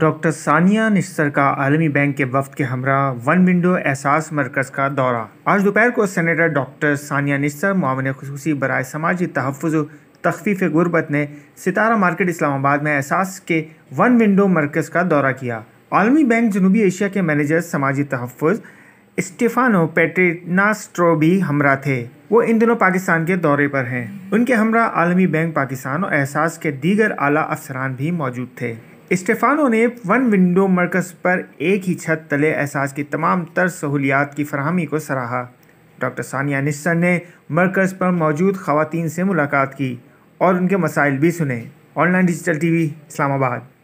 doctor Sania निस्तर का आलमी bank के वफद के हमरा वन विंडो एहसास मरकज़ का दौरा आज दोपहर को सेनेटर डॉक्टर सानिया निस्तर मावन खसूस बरए समाजी तहफ़ तखफीफ गुरबत ने सितारा मार्केट इस्लामाबाद में एहसास के वन विंडो मरकज़ का दौरा किया आलमी बैंक जनूबी एशिया के मैनेजर समाजी तहफ़ स्टेफानो पेट्रिनास्ट्रो भी हमरा थे वो इन दिनों पाकिस्तान के दौरे पर हैं उनके हमरा आलमी बैंक पाकिस्तान और एहसास के दीगर आला अफसरान भी मौजूद थे स्टेफानो ने वन विंडो मरकज़ पर एक ही छत तले एहसास की तमाम तर सहूलियात की फरहमी को सराहा डॉक्टर सानिया निस्सर ने मरकज़ पर मौजूद खातन से मुलाकात की और उनके मसाइल भी सुने ऑनलाइन डिजिटल टीवी इस्लामाबाद